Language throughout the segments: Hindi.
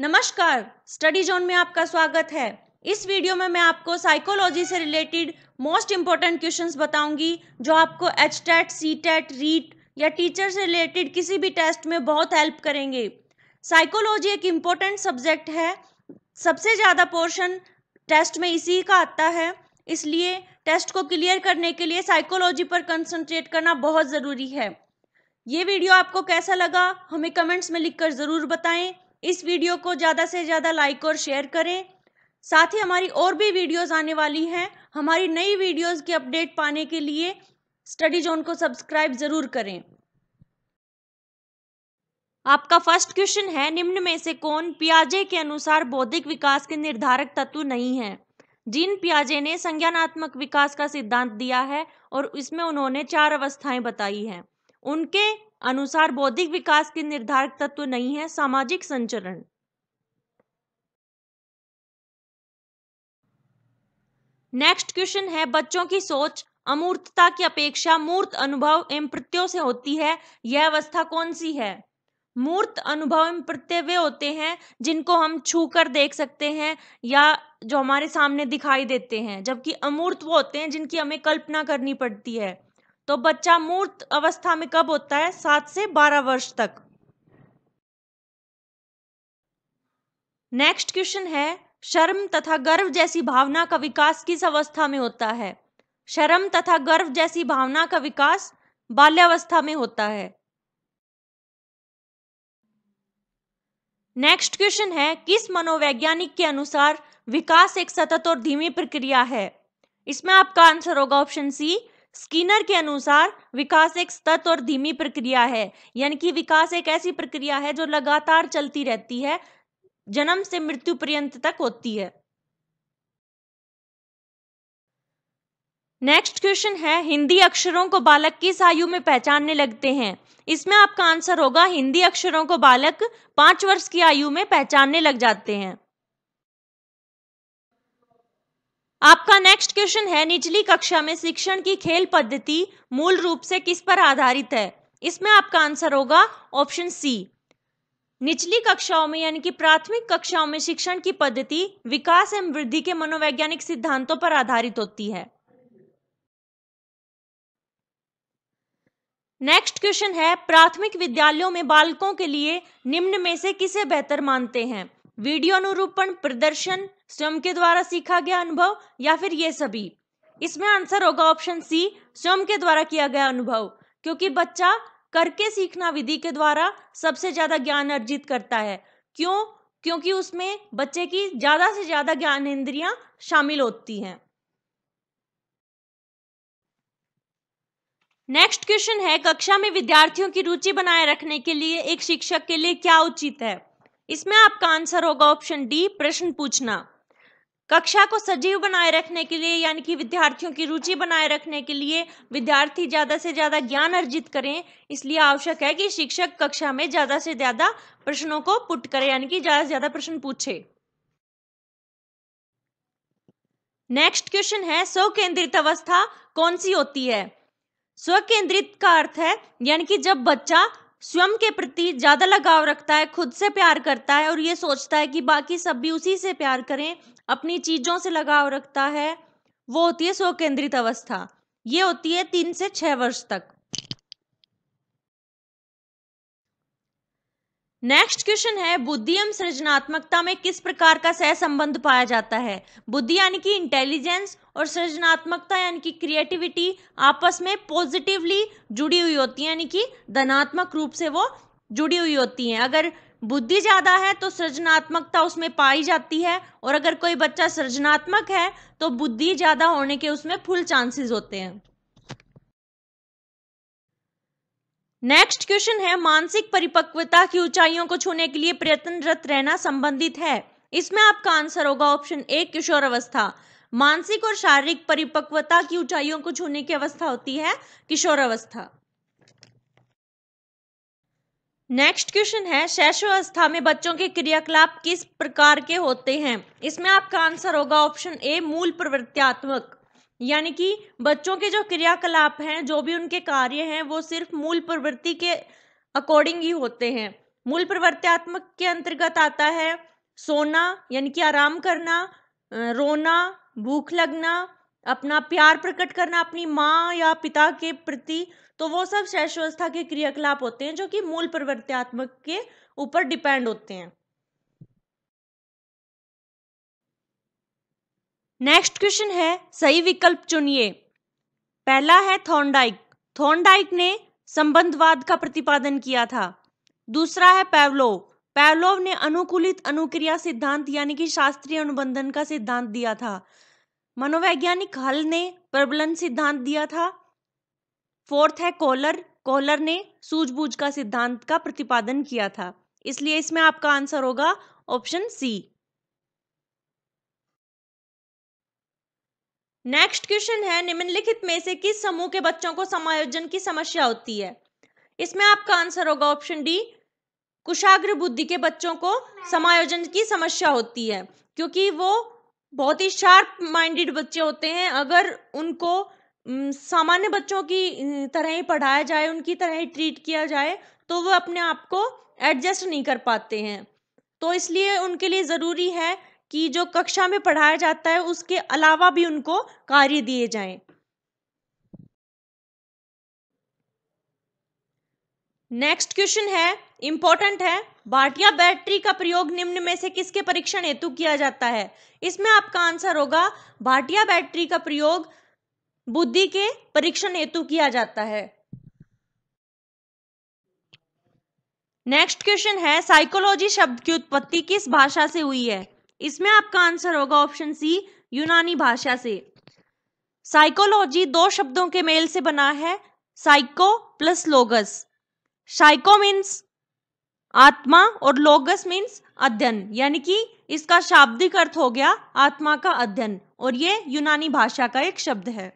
नमस्कार स्टडी जोन में आपका स्वागत है इस वीडियो में मैं आपको साइकोलॉजी से रिलेटेड मोस्ट इंपॉर्टेंट क्वेश्चंस बताऊंगी जो आपको H TET C TET REET या टीचर से रिलेटेड किसी भी टेस्ट में बहुत हेल्प करेंगे साइकोलॉजी एक इम्पोर्टेंट सब्जेक्ट है सबसे ज़्यादा पोर्शन टेस्ट में इसी का आता है इसलिए टेस्ट को क्लियर करने के लिए साइकोलॉजी पर कंसंट्रेट करना बहुत ज़रूरी है ये वीडियो आपको कैसा लगा हमें कमेंट्स में लिखकर ज़रूर बताएं इस वीडियो को ज़्यादा से ज़्यादा लाइक और शेयर करें साथ ही हमारी और भी वीडियोस आने वाली हैं हमारी नई वीडियोस की अपडेट पाने के लिए स्टडी जोन को सब्सक्राइब जरूर करें आपका फर्स्ट क्वेश्चन है निम्न में से कौन पियाजे के अनुसार बौद्धिक विकास के निर्धारक तत्व नहीं है जिन पियाजे ने संज्ञानात्मक विकास का सिद्धांत दिया है और इसमें उन्होंने चार अवस्थाएं बताई हैं उनके अनुसार बौद्धिक विकास के निर्धारक तत्व नहीं है सामाजिक संचरण नेक्स्ट क्वेश्चन है बच्चों की सोच अमूर्तता की अपेक्षा मूर्त अनुभव एवं प्रत्ययों से होती है यह अवस्था कौन सी है मूर्त अनुभव एवं प्रत्यय वे होते हैं जिनको हम छू कर देख सकते हैं या जो हमारे सामने दिखाई देते हैं जबकि अमूर्त वो होते हैं जिनकी हमें कल्पना करनी पड़ती है तो बच्चा मूर्त अवस्था में कब होता है सात से बारह वर्ष तक नेक्स्ट क्वेश्चन है शर्म तथा गर्व जैसी भावना का विकास किस अवस्था में होता है शर्म तथा गर्व जैसी भावना का विकास बाल्यावस्था में होता है नेक्स्ट क्वेश्चन है किस मनोवैज्ञानिक के अनुसार विकास एक सतत और धीमी प्रक्रिया है इसमें आपका आंसर होगा ऑप्शन सी स्कीनर के अनुसार विकास एक सतत और धीमी प्रक्रिया है यानी कि विकास एक ऐसी प्रक्रिया है जो लगातार चलती रहती है जन्म से मृत्यु पर्यंत तक होती है नेक्स्ट क्वेश्चन है हिंदी अक्षरों को बालक किस आयु में पहचानने लगते हैं इसमें आपका आंसर होगा हिंदी अक्षरों को बालक पांच वर्ष की आयु में पहचानने लग जाते हैं आपका नेक्स्ट क्वेश्चन है निचली कक्षा में शिक्षण की खेल पद्धति मूल रूप से किस पर आधारित है इसमें आपका आंसर होगा ऑप्शन सी निचली कक्षाओं में यानी कि प्राथमिक कक्षाओं में शिक्षण की पद्धति विकास एवं वृद्धि के मनोवैज्ञानिक सिद्धांतों पर आधारित होती है नेक्स्ट क्वेश्चन है प्राथमिक विद्यालयों में बालकों के लिए निम्न में से किसे बेहतर मानते हैं वीडियो अनुरूपण प्रदर्शन स्वयं के द्वारा सीखा गया अनुभव या फिर ये सभी इसमें आंसर होगा ऑप्शन सी स्वयं के द्वारा किया गया अनुभव क्योंकि बच्चा करके सीखना विधि के द्वारा सबसे ज्यादा ज्ञान अर्जित करता है क्यों क्योंकि उसमें बच्चे की ज्यादा से ज्यादा ज्ञान इंद्रियां शामिल होती हैं नेक्स्ट क्वेश्चन है कक्षा में विद्यार्थियों की रुचि बनाए रखने के लिए एक शिक्षक के लिए क्या उचित है इसमें आपका आंसर होगा ऑप्शन डी प्रश्न पूछना कक्षा को सजीव बनाए रखने के लिए यानी कि विद्यार्थियों की रुचि बनाए रखने के लिए विद्यार्थी ज़्यादा से ज़्यादा ज्ञान अर्जित करें इसलिए आवश्यक है कि शिक्षक कक्षा में ज़्यादा से ज़्यादा प्रश्नों को पुट करें यानी कि ज़्यादा से ज़्यादा प्रश्न पूछे नेक्स्ट क्वेश्चन है स्व केंद्रित अवस्था कौन सी होती है स्व केंद्रित का अर्थ है यानी कि जब बच्चा स्वयं के प्रति ज़्यादा लगाव रखता है खुद से प्यार करता है और ये सोचता है कि बाकी सब भी उसी से प्यार करें अपनी चीज़ों से लगाव रखता है वो होती है स्व केंद्रित अवस्था ये होती है तीन से छः वर्ष तक नेक्स्ट क्वेश्चन है बुद्धि एवं सृजनात्मकता में किस प्रकार का सहसंबंध पाया जाता है बुद्धि यानी कि इंटेलिजेंस और सृजनात्मकता यानी कि क्रिएटिविटी आपस में पॉजिटिवली जुड़ी हुई होती है यानी कि धनात्मक रूप से वो जुड़ी हुई होती हैं अगर बुद्धि ज़्यादा है तो सृजनात्मकता उसमें पाई जाती है और अगर कोई बच्चा सृजनात्मक है तो बुद्धि ज़्यादा होने के उसमें फुल चांसेस होते हैं नेक्स्ट क्वेश्चन है मानसिक परिपक्वता की ऊंचाइयों को छूने के लिए प्रयत्नरत रहना संबंधित है इसमें आपका आंसर होगा ऑप्शन ए किशोर अवस्था मानसिक और शारीरिक परिपक्वता की ऊंचाइयों को छूने की अवस्था होती है किशोर अवस्था नेक्स्ट क्वेश्चन है शैशवावस्था में बच्चों के क्रियाकलाप किस प्रकार के होते हैं इसमें आपका आंसर होगा ऑप्शन ए मूल प्रवृत्तियात्मक यानी कि बच्चों के जो क्रियाकलाप हैं जो भी उनके कार्य हैं वो सिर्फ मूल प्रवृत्ति के अकॉर्डिंग ही होते हैं मूल प्रवृत्तियात्मक के अंतर्गत आता है सोना यानी कि आराम करना रोना भूख लगना अपना प्यार प्रकट करना अपनी माँ या पिता के प्रति तो वो सब शैशवस्था के क्रियाकलाप होते हैं जो कि मूल प्रवृत्तियात्मक के ऊपर डिपेंड होते हैं नेक्स्ट क्वेश्चन है सही विकल्प चुनिए पहला है थॉन्डाइक थॉर्नडाइक ने संबंधवाद का प्रतिपादन किया था दूसरा है पैवलोव पैवलोव ने अनुकूलित अनुक्रिया सिद्धांत यानी कि शास्त्रीय अनुबंधन का सिद्धांत दिया था मनोवैज्ञानिक हल ने प्रबलन सिद्धांत दिया था फोर्थ है कोलर कोलर ने सूझबूझ का सिद्धांत का प्रतिपादन किया था इसलिए इसमें आपका आंसर होगा ऑप्शन सी नेक्स्ट क्वेश्चन है निम्नलिखित में से किस समूह के बच्चों को समायोजन की समस्या होती है इसमें आपका आंसर होगा ऑप्शन डी कुशाग्र बुद्धि के बच्चों को समायोजन की समस्या होती है क्योंकि वो बहुत ही शार्प माइंडेड बच्चे होते हैं अगर उनको सामान्य बच्चों की तरह ही पढ़ाया जाए उनकी तरह ही ट्रीट किया जाए तो वो अपने आप को एडजस्ट नहीं कर पाते हैं तो इसलिए उनके लिए ज़रूरी है कि जो कक्षा में पढ़ाया जाता है उसके अलावा भी उनको कार्य दिए जाएं। नेक्स्ट क्वेश्चन है इंपॉर्टेंट है भाटिया बैटरी का प्रयोग निम्न में से किसके परीक्षण हेतु किया जाता है इसमें आपका आंसर होगा भाटिया बैटरी का प्रयोग बुद्धि के परीक्षण हेतु किया जाता है नेक्स्ट क्वेश्चन है साइकोलॉजी शब्द की उत्पत्ति किस भाषा से हुई है इसमें आपका आंसर होगा ऑप्शन सी यूनानी भाषा से साइकोलॉजी दो शब्दों के मेल से बना है psycho plus logos psycho means आत्मा और लोगस मीन्स अध्ययन यानी कि इसका शाब्दिक अर्थ हो गया आत्मा का अध्ययन और ये यूनानी भाषा का एक शब्द है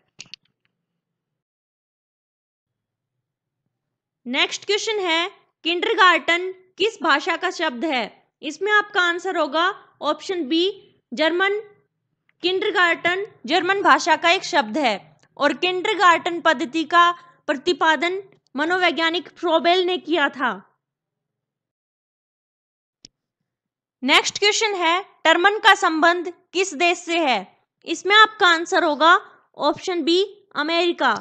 नेक्स्ट क्वेश्चन है किंडरगार्टन किस भाषा का शब्द है इसमें आपका आंसर होगा option B German kindergarten German भाषा का एक शब्द है और किंडरगार्टन पद्धति का प्रतिपादन मनोवैज्ञानिक फ्रोबेल ने किया था नेक्स्ट क्वेश्चन है टर्मन का संबंध किस देश से है इसमें आपका आंसर होगा ऑप्शन बी अमेरिका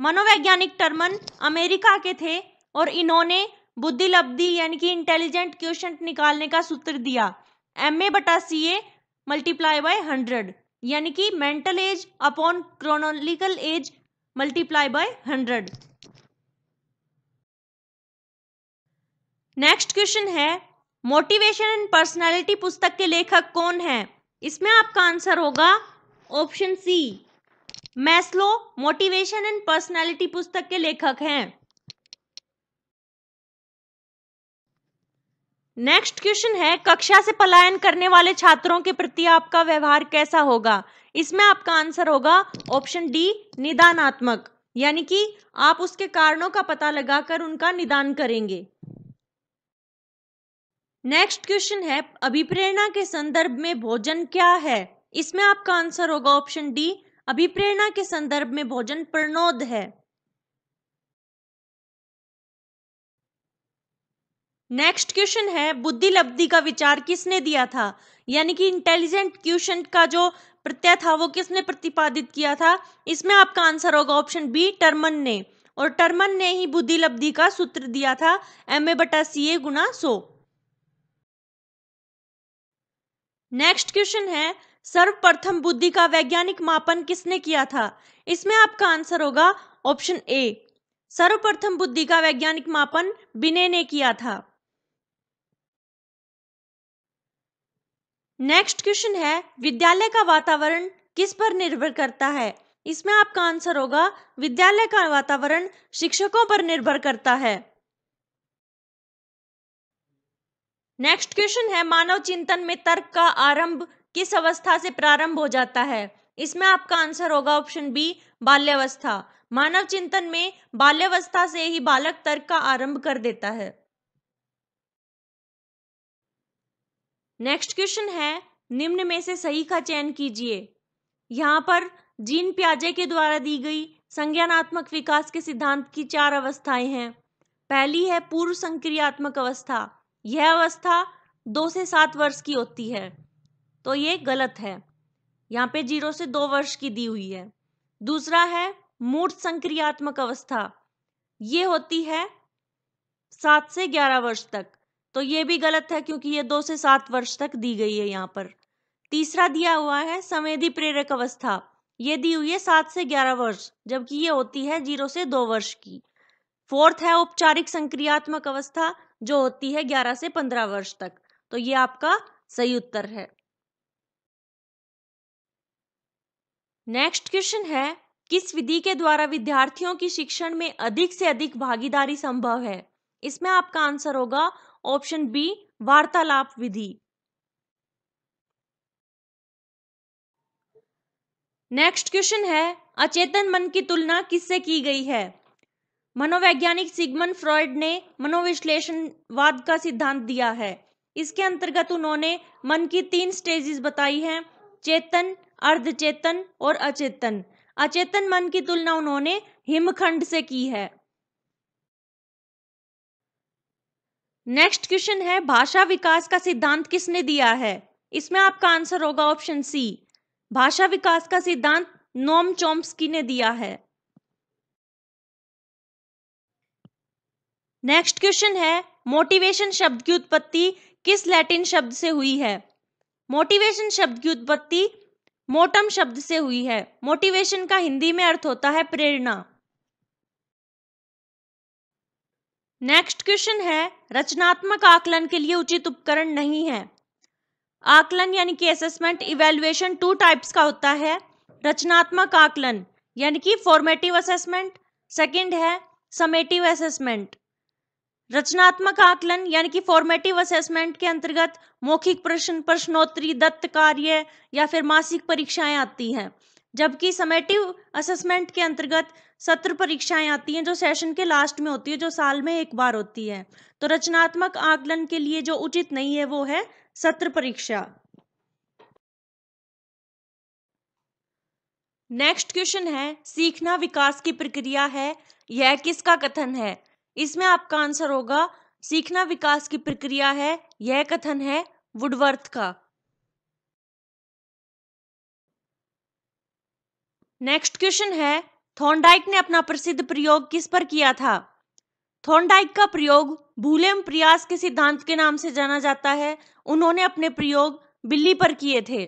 मनोवैज्ञानिक टर्मन अमेरिका के थे और इन्होंने बुद्धि लब्धि यानी कि इंटेलिजेंट क्वेश्चन निकालने का सूत्र दिया एम ए बटा C A multiply by hundred यानी कि mental age upon chronological age multiply by hundred next question है मोटिवेशन एंड पर्सनालिटी पुस्तक के लेखक कौन है इसमें आपका आंसर होगा option C Maslow motivation and personality पुस्तक के लेखक हैं नेक्स्ट क्वेश्चन है कक्षा से पलायन करने वाले छात्रों के प्रति आपका व्यवहार कैसा होगा इसमें आपका आंसर होगा ऑप्शन डी निदानात्मक यानी कि आप उसके कारणों का पता लगाकर उनका निदान करेंगे नेक्स्ट क्वेश्चन है अभिप्रेरणा के संदर्भ में भोजन क्या है इसमें आपका आंसर होगा ऑप्शन डी अभिप्रेरणा के संदर्भ में भोजन प्रणोद है नेक्स्ट क्वेश्चन है बुद्धि लब्धि का विचार किसने दिया था यानी कि इंटेलिजेंट क्वेश्चन का जो प्रत्यय था वो किसने प्रतिपादित किया था इसमें आपका आंसर होगा ऑप्शन बी टर्मन ने और टर्मन ने ही बुद्धि लब्धि का सूत्र दिया था एम ए बटा सी ए गुना सो नेक्स्ट क्वेश्चन है सर्वप्रथम बुद्धि का वैज्ञानिक मापन किसने किया था इसमें आपका आंसर होगा ऑप्शन ए सर्वप्रथम बुद्धि का वैज्ञानिक मापन बिने ने किया था नेक्स्ट क्वेश्चन है विद्यालय का वातावरण किस पर निर्भर करता है इसमें आपका आंसर होगा विद्यालय का वातावरण शिक्षकों पर निर्भर करता है नेक्स्ट क्वेश्चन है मानव चिंतन में तर्क का आरंभ किस अवस्था से प्रारंभ हो जाता है इसमें आपका आंसर होगा ऑप्शन बी बाल्यावस्था मानव चिंतन में बाल्यावस्था से ही बालक तर्क का आरंभ कर देता है नेक्स्ट क्वेश्चन है निम्न में से सही का चयन कीजिए यहाँ पर जीन प्याजे के द्वारा दी गई संज्ञानात्मक विकास के सिद्धांत की चार अवस्थाएं हैं पहली है पूर्व संक्रियात्मक अवस्था यह अवस्था दो से सात वर्ष की होती है तो ये गलत है यहाँ पे जीरो से दो वर्ष की दी हुई है दूसरा है मूर्त संक्रियात्मक अवस्था ये होती है सात से ग्यारह वर्ष तक तो ये भी गलत है क्योंकि ये दो से सात वर्ष तक दी गई है यहाँ पर तीसरा दिया हुआ है संवेदी प्रेरक अवस्था ये दी हुई है सात से ग्यारह वर्ष जबकि ये होती है जीरो से दो वर्ष की फोर्थ है औपचारिक संक्रियात्मक अवस्था जो होती है ग्यारह से पंद्रह वर्ष तक तो ये आपका सही उत्तर है नेक्स्ट क्वेश्चन है किस विधि के द्वारा विद्यार्थियों की शिक्षण में अधिक से अधिक भागीदारी संभव है इसमें आपका आंसर होगा ऑप्शन बी वार्तालाप विधि नेक्स्ट क्वेश्चन है अचेतन मन की तुलना किससे की गई है मनोवैज्ञानिक सिग्मन फ्रॉयड ने मनोविश्लेषणवाद का सिद्धांत दिया है इसके अंतर्गत उन्होंने मन की तीन स्टेजेस बताई हैं चेतन अर्धचेतन और अचेतन अचेतन मन की तुलना उन्होंने हिमखंड से की है नेक्स्ट क्वेश्चन है भाषा विकास का सिद्धांत किसने दिया है इसमें आपका आंसर होगा ऑप्शन सी भाषा विकास का सिद्धांत नोम चोम्सकी ने दिया है नेक्स्ट क्वेश्चन है मोटिवेशन शब्द की उत्पत्ति किस लैटिन शब्द से हुई है मोटिवेशन शब्द की उत्पत्ति मोटम शब्द से हुई है मोटिवेशन का हिंदी में अर्थ होता है प्रेरणा नेक्स्ट क्वेश्चन है रचनात्मक आकलन के लिए उचित उपकरण नहीं है आकलन यानी कि असेसमेंट इवेल्युएशन टू टाइप्स का होता है रचनात्मक आकलन यानी कि फॉर्मेटिव असेसमेंट सेकंड है समेटिव असेसमेंट रचनात्मक आकलन यानी कि फॉर्मेटिव असेसमेंट के अंतर्गत मौखिक प्रश्न प्रश्नोत्तरी दत्त कार्य या फिर मासिक परीक्षाएं आती हैं जबकि समेटिव असेसमेंट के अंतर्गत सत्र परीक्षाएं आती हैं जो सेशन के लास्ट में होती है जो साल में एक बार होती है तो रचनात्मक आकलन के लिए जो उचित नहीं है वो है सत्र परीक्षा नेक्स्ट क्वेश्चन है सीखना विकास की प्रक्रिया है यह किसका कथन है इसमें आपका आंसर होगा सीखना विकास की प्रक्रिया है यह कथन है वुडवर्थ का नेक्स्ट क्वेश्चन है थोंडाइक ने अपना प्रसिद्ध प्रयोग किस पर किया था थोंडाइक का प्रयोग भूलेम प्रयास के सिद्धांत के नाम से जाना जाता है उन्होंने अपने प्रयोग बिल्ली पर किए थे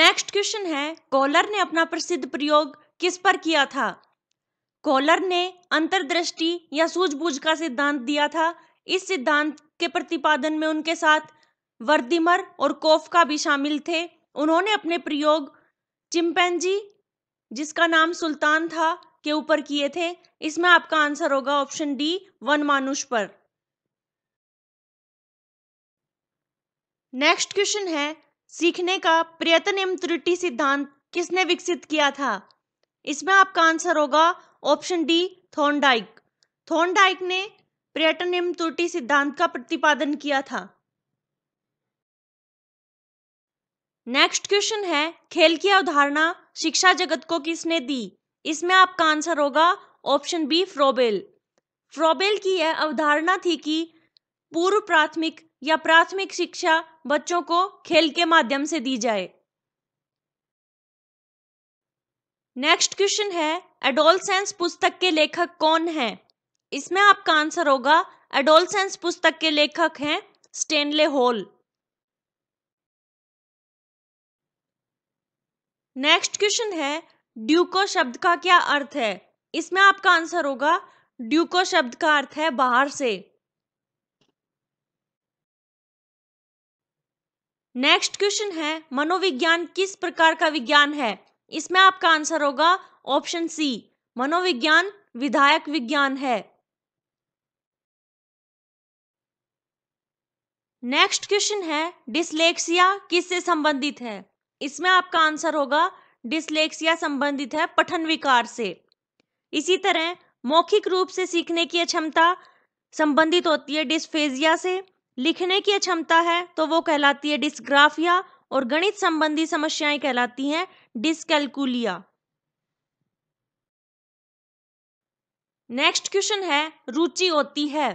नेक्स्ट क्वेश्चन है कॉलर ने अपना प्रसिद्ध प्रयोग किस पर किया था कॉलर ने अंतर्दृष्टि या सूझबूझ का सिद्धांत दिया था इस सिद्धांत के प्रतिपादन में उनके साथ वर्दिमर और कोफ का भी शामिल थे उन्होंने अपने प्रयोग चिंपैंजी जिसका नाम सुल्तान था के ऊपर किए थे इसमें आपका आंसर होगा ऑप्शन डी वन मानुष पर नेक्स्ट क्वेश्चन है सीखने का प्रयत्न एवं त्रुटि सिद्धांत किसने विकसित किया था इसमें आपका आंसर होगा ऑप्शन डी थोनडाइक थोनडाइक ने पर्यटन एवं त्रुटि सिद्धांत का प्रतिपादन किया था नेक्स्ट क्वेश्चन है खेल की अवधारणा शिक्षा जगत को किसने दी इसमें आपका आंसर होगा ऑप्शन बी फ्रोबेल फ्रोबेल की यह अवधारणा थी कि पूर्व प्राथमिक या प्राथमिक शिक्षा बच्चों को खेल के माध्यम से दी जाए नेक्स्ट क्वेश्चन है एडोलसेंस पुस्तक के लेखक कौन हैं इसमें आपका आंसर होगा एडोलसेंस पुस्तक के लेखक हैं स्टेनले हॉल नेक्स्ट क्वेश्चन है ड्यूको शब्द का क्या अर्थ है इसमें आपका आंसर होगा ड्यूको शब्द का अर्थ है बाहर से नेक्स्ट क्वेश्चन है मनोविज्ञान किस प्रकार का विज्ञान है इसमें आपका आंसर होगा ऑप्शन सी मनोविज्ञान विधायक विज्ञान है नेक्स्ट क्वेश्चन है डिसलेक्सिया किससे संबंधित है इसमें आपका आंसर होगा डिसलेक्सिया संबंधित है पठन विकार से इसी तरह मौखिक रूप से सीखने की अक्षमता संबंधित होती है डिस्फेजिया से लिखने की क्षमता है तो वो कहलाती है डिस्ग्राफिया और गणित संबंधी समस्याएं कहलाती हैं डिस्कैलकुलिया नेक्स्ट क्वेश्चन है रुचि होती है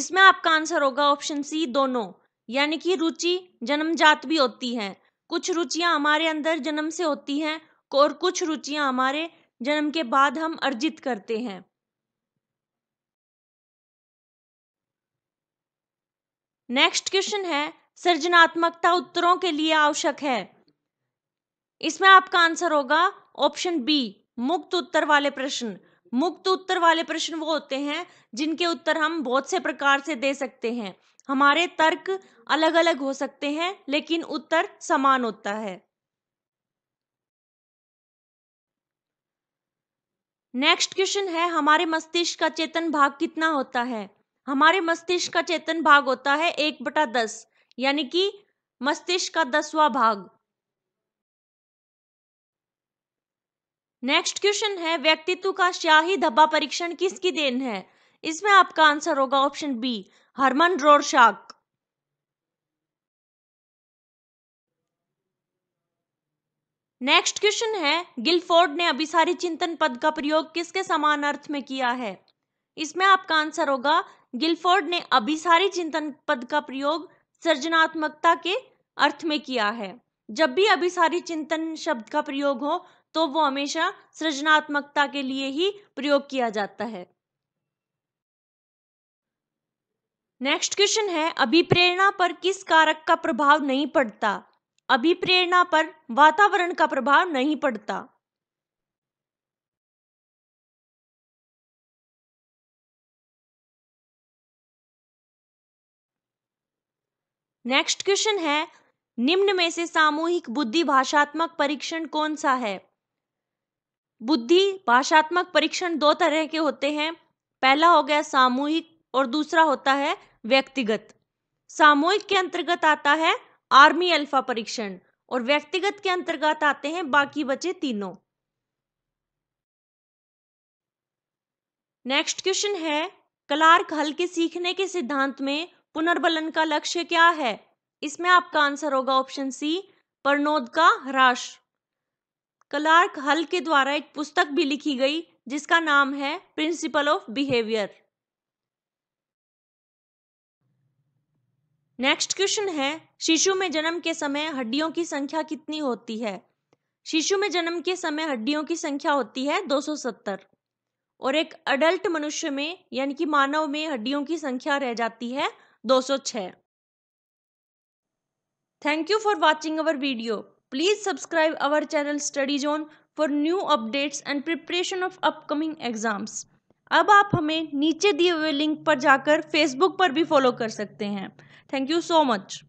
इसमें आपका आंसर होगा ऑप्शन सी दोनों यानी कि रुचि जन्मजात भी होती है कुछ रुचियां हमारे अंदर जन्म से होती हैं और कुछ रुचियां हमारे जन्म के बाद हम अर्जित करते हैं नेक्स्ट क्वेश्चन है सृजनात्मकता उत्तरों के लिए आवश्यक है इसमें आपका आंसर होगा ऑप्शन बी मुक्त उत्तर वाले प्रश्न मुक्त उत्तर वाले प्रश्न वो होते हैं जिनके उत्तर हम बहुत से प्रकार से दे सकते हैं हमारे तर्क अलग अलग हो सकते हैं लेकिन उत्तर समान होता है नेक्स्ट क्वेश्चन है हमारे मस्तिष्क का चेतन भाग कितना होता है हमारे मस्तिष्क का चेतन भाग होता है एक बटा दस यानी कि मस्तिष्क का दसवा भाग नेक्स्ट क्वेश्चन है व्यक्तित्व का शाही धब्बा परीक्षण किसकी देन है इसमें आपका आंसर होगा ऑप्शन बी हरमन शाक नेक्स्ट क्वेश्चन है गिलफोर्ड ने अभिसारी चिंतन पद का प्रयोग किसके समान अर्थ में किया है इसमें आपका आंसर होगा गिलफोर्ड ने अभिसारी चिंतन पद का प्रयोग सृजनात्मकता के अर्थ में किया है जब भी अभिसारी चिंतन शब्द का प्रयोग हो तो वो हमेशा सृजनात्मकता के लिए ही प्रयोग किया जाता है नेक्स्ट क्वेश्चन है अभिप्रेरणा पर किस कारक का प्रभाव नहीं पड़ता अभिप्रेरणा पर वातावरण का प्रभाव नहीं पड़ता नेक्स्ट क्वेश्चन है निम्न में से सामूहिक बुद्धि भाषात्मक परीक्षण कौन सा है बुद्धि भाषात्मक परीक्षण दो तरह के होते हैं पहला हो गया सामूहिक और दूसरा होता है व्यक्तिगत सामूहिक के अंतर्गत आता है आर्मी अल्फा परीक्षण और व्यक्तिगत के अंतर्गत आते हैं बाकी बचे तीनों नेक्स्ट क्वेश्चन है क्लार्क हल के सीखने के सिद्धांत में पुनर्बलन का लक्ष्य क्या है इसमें आपका आंसर होगा ऑप्शन सी परनोद का ह्रास क्लार्क हल के द्वारा एक पुस्तक भी लिखी गई जिसका नाम है principle of behaviour next question है शिशु में जन्म के समय हड्डियों की संख्या कितनी होती है शिशु में जन्म के समय हड्डियों की संख्या होती है 270 और एक अडल्ट मनुष्य में यानी कि मानव में हड्डियों की संख्या रह जाती है 206 thank you for watching our video please subscribe our channel study zone for new updates and preparation of upcoming exams अब आप हमें नीचे दिए हुए लिंक पर जाकर फेसबुक पर भी फॉलो कर सकते हैं Thank you so much.